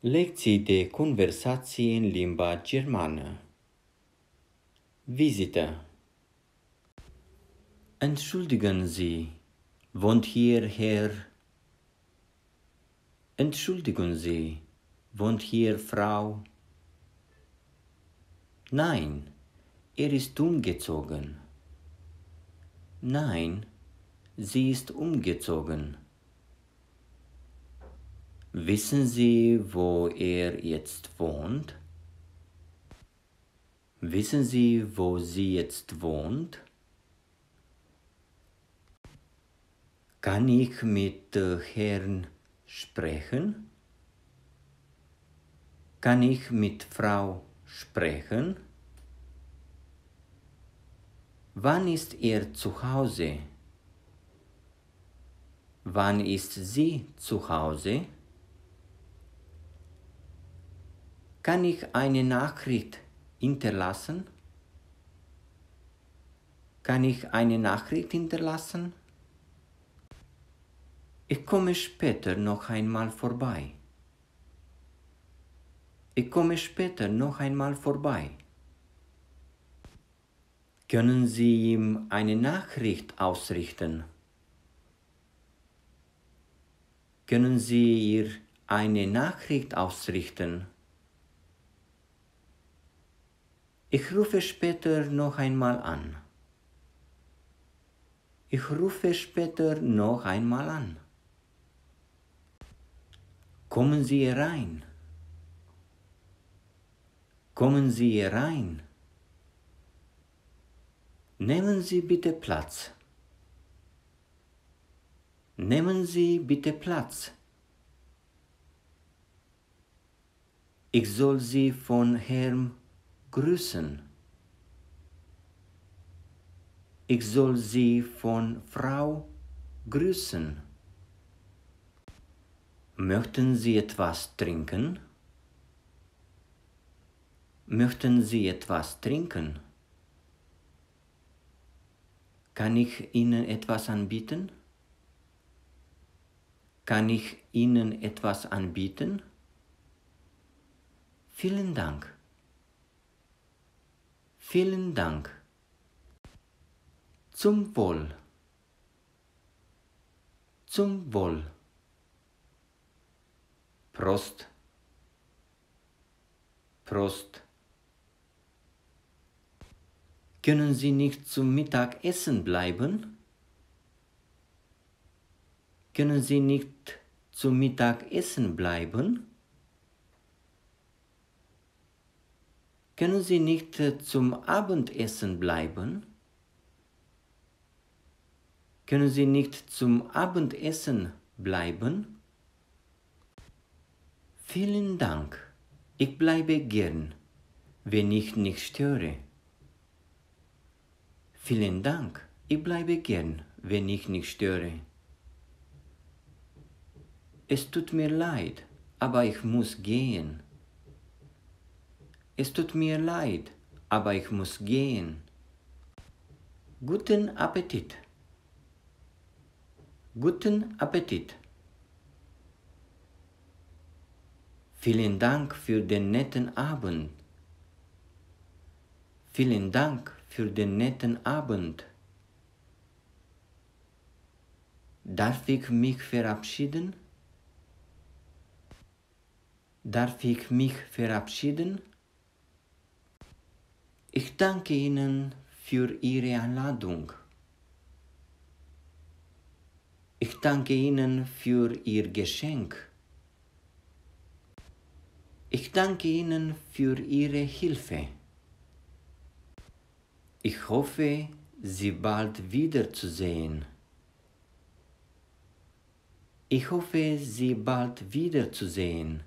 Lecții de conversații în limba germană. Vizită. Entschuldigen Sie, wohnt hier Herr? Entschuldigen Sie, wohnt hier Frau? Nein, er ist umgezogen. Nein, sie ist umgezogen. Wissen Sie, wo er jetzt wohnt? Wissen Sie, wo sie jetzt wohnt? Kann ich mit äh, Herrn sprechen? Kann ich mit Frau sprechen? Wann ist er zu Hause? Wann ist sie zu Hause? kann ich eine Nachricht hinterlassen? Kann ich eine Nachricht hinterlassen? Ich komme später noch einmal vorbei. Ich komme später noch einmal vorbei. Können Sie ihm eine Nachricht ausrichten? Können Sie ihr eine Nachricht ausrichten? Ich rufe später noch einmal an. Ich rufe später noch einmal an. Kommen Sie herein. Kommen Sie herein. Nehmen Sie bitte Platz. Nehmen Sie bitte Platz. Ich soll Sie von Herrn grüßen. Ich soll sie von Frau grüßen. Möchten Sie etwas trinken? Möchten Sie etwas trinken? Kann ich Ihnen etwas anbieten? Kann ich Ihnen etwas anbieten? Vielen Dank. Vielen Dank. Zum Wohl. Zum Wohl. Prost. Prost. Können Sie nicht zum Mittagessen bleiben? Können Sie nicht zum Mittagessen bleiben? Können Sie nicht äh, zum Abendessen bleiben? Können Sie nicht zum Abendessen bleiben? Vielen Dank. Ich bleibe gern, wenn ich nicht störe. Vielen Dank. Ich bleibe gern, wenn ich nicht störe. Es tut mir leid, aber ich muss gehen. Es tut mir leid, aber ich muss gehen. Guten Appetit. Guten Appetit. Vielen Dank für den netten Abend. Vielen Dank für den netten Abend. Darf ich mich verabschieden? Darf ich mich verabschieden? Ich danke Ihnen für Ihre Einladung. Ich danke Ihnen für Ihr Geschenk. Ich danke Ihnen für Ihre Hilfe. Ich hoffe, Sie bald wiederzusehen. Ich hoffe, Sie bald wiederzusehen.